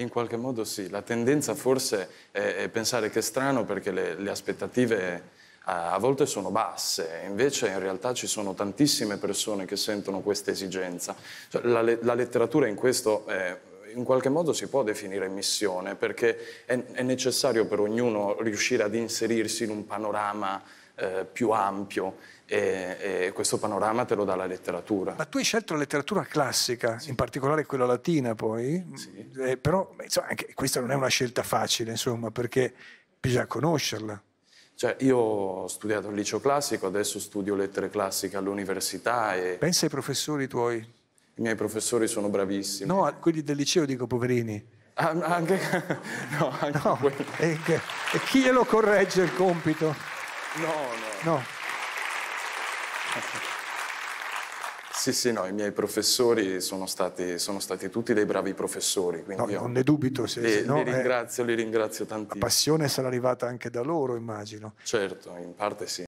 In qualche modo sì, la tendenza forse è, pensare che è strano perché le, le aspettative eh, a volte sono basse, invece in realtà ci sono tantissime persone che sentono questa esigenza. Cioè, la, la, letteratura in questo è in qualche modo si può definire missione, perché è, è necessario per ognuno riuscire ad inserirsi in un panorama eh, più ampio e, e, questo panorama te lo dà la letteratura. Ma tu hai scelto la letteratura classica, sì. in particolare quella latina poi, sì. eh, però insomma, anche questa non è una scelta facile, insomma, perché bisogna conoscerla. Cioè, io ho studiato il liceo classico, adesso studio lettere classiche all'università. E... Pensa ai professori tuoi i miei professori sono bravissimi. No, quelli del liceo dico poverini. Ah, anche... no, anche no. E, che... e, chi glielo corregge il compito? No, no. No. Sì, sì, no, i miei professori sono stati, sono stati tutti dei bravi professori. No, non ne dubito. Se, li, no, li eh, ringrazio, eh, li ringrazio tantissimo. La passione sarà arrivata anche da loro, immagino. Certo, in parte sì.